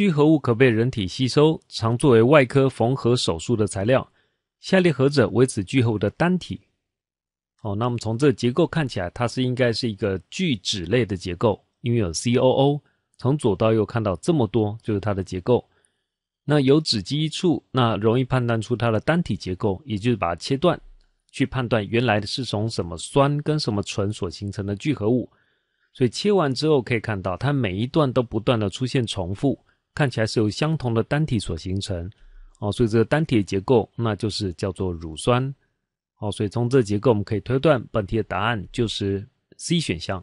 聚合物可被人体吸收，常作为外科缝合手术的材料。下列何者为此聚合物的单体？哦，那么从这结构看起来，它是应该是一个聚酯类的结构，因为有 COO。从左到右看到这么多，就是它的结构。那有酯基一处，那容易判断出它的单体结构，也就是把它切断，去判断原来的是从什么酸跟什么醇所形成的聚合物。所以切完之后可以看到，它每一段都不断的出现重复。看起来是由相同的单体所形成，哦，所以这个单体的结构那就是叫做乳酸，哦，所以从这个结构我们可以推断本题的答案就是 C 选项。